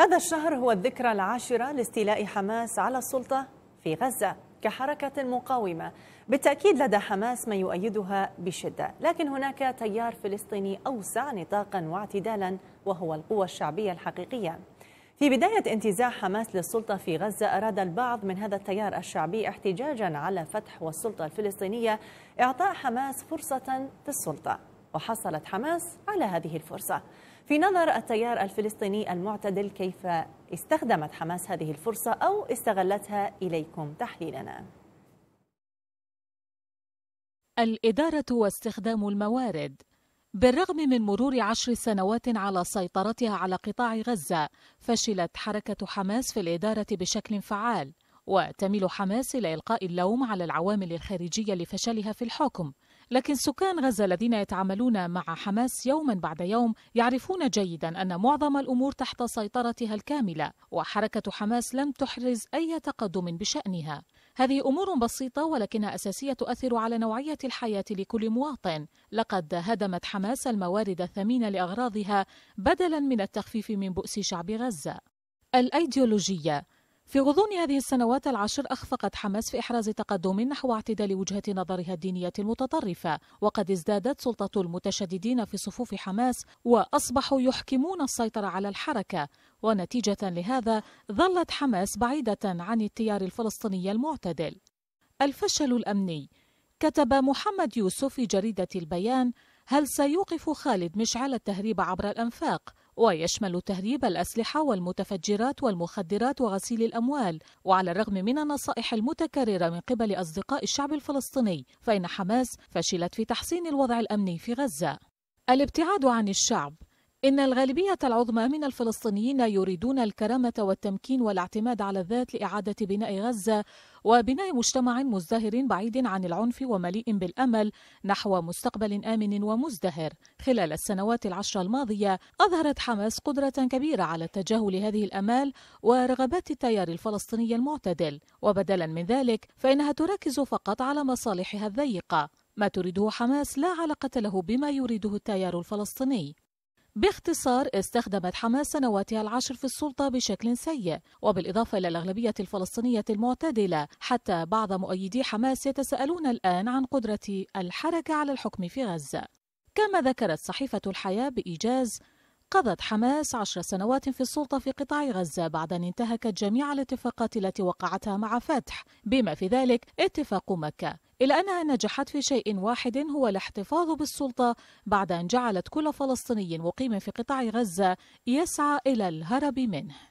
هذا الشهر هو الذكرى العاشرة لاستيلاء حماس على السلطة في غزة كحركة مقاومة بالتأكيد لدى حماس من يؤيدها بشدة لكن هناك تيار فلسطيني أوسع نطاقا واعتدالا وهو القوى الشعبية الحقيقية في بداية انتزاع حماس للسلطة في غزة أراد البعض من هذا التيار الشعبي احتجاجا على فتح والسلطة الفلسطينية إعطاء حماس فرصة في السلطة وحصلت حماس على هذه الفرصة في نظر التيار الفلسطيني المعتدل كيف استخدمت حماس هذه الفرصة أو استغلتها إليكم تحليلنا الإدارة واستخدام الموارد بالرغم من مرور عشر سنوات على سيطرتها على قطاع غزة فشلت حركة حماس في الإدارة بشكل فعال وتميل حماس إلى إلقاء اللوم على العوامل الخارجية لفشلها في الحكم لكن سكان غزة الذين يتعاملون مع حماس يوما بعد يوم يعرفون جيدا أن معظم الأمور تحت سيطرتها الكاملة وحركة حماس لم تحرز أي تقدم بشأنها هذه أمور بسيطة ولكنها أساسية تؤثر على نوعية الحياة لكل مواطن لقد هدمت حماس الموارد الثمينة لأغراضها بدلا من التخفيف من بؤس شعب غزة الأيديولوجية في غضون هذه السنوات العشر أخفقت حماس في إحراز تقدم نحو اعتدال وجهة نظرها الدينية المتطرفة وقد ازدادت سلطة المتشددين في صفوف حماس وأصبحوا يحكمون السيطرة على الحركة ونتيجة لهذا ظلت حماس بعيدة عن التيار الفلسطيني المعتدل الفشل الأمني كتب محمد يوسف في جريدة البيان هل سيوقف خالد مشعل التهريب عبر الأنفاق؟ ويشمل تهريب الأسلحة والمتفجرات والمخدرات وغسيل الأموال وعلى الرغم من النصائح المتكررة من قبل أصدقاء الشعب الفلسطيني فإن حماس فشلت في تحسين الوضع الأمني في غزة الابتعاد عن الشعب إن الغالبية العظمى من الفلسطينيين يريدون الكرامة والتمكين والاعتماد على الذات لإعادة بناء غزة وبناء مجتمع مزدهر بعيد عن العنف ومليء بالأمل نحو مستقبل آمن ومزدهر. خلال السنوات العشر الماضية أظهرت حماس قدرة كبيرة على تجاهل هذه الأمال ورغبات التيار الفلسطيني المعتدل، وبدلا من ذلك فإنها تركز فقط على مصالحها الضيقة. ما تريده حماس لا علاقة له بما يريده التيار الفلسطيني باختصار استخدمت حماس سنواتها العشر في السلطة بشكل سيء وبالإضافة إلى الأغلبية الفلسطينية المعتدلة حتى بعض مؤيدي حماس يتساءلون الآن عن قدرة الحركة على الحكم في غزة كما ذكرت صحيفة الحياة بإيجاز قضت حماس عشر سنوات في السلطة في قطاع غزة بعد أن انتهكت جميع الاتفاقات التي وقعتها مع فتح بما في ذلك اتفاق مكة إلا أنها نجحت في شيء واحد هو الاحتفاظ بالسلطة بعد أن جعلت كل فلسطيني مقيم في قطاع غزة يسعى إلى الهرب منه